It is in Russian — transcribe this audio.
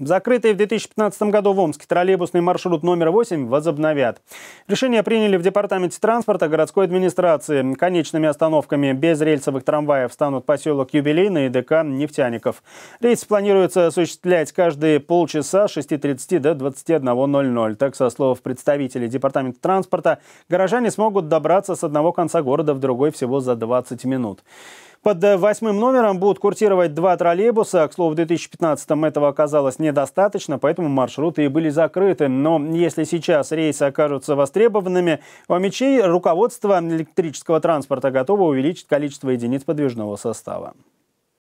Закрытый в 2015 году в Омске троллейбусный маршрут номер 8 возобновят. Решение приняли в Департаменте транспорта городской администрации. Конечными остановками без рельсовых трамваев станут поселок Юбилейный и ДК Нефтяников. Рейс планируется осуществлять каждые полчаса с 6.30 до 21.00. Так, со слов представителей Департамента транспорта, горожане смогут добраться с одного конца города в другой всего за 20 минут. Под э, восьмым номером будут курсировать два троллейбуса. К слову, в 2015-м этого оказалось недостаточно, поэтому маршруты и были закрыты. Но если сейчас рейсы окажутся востребованными, у мечей руководство электрического транспорта готово увеличить количество единиц подвижного состава.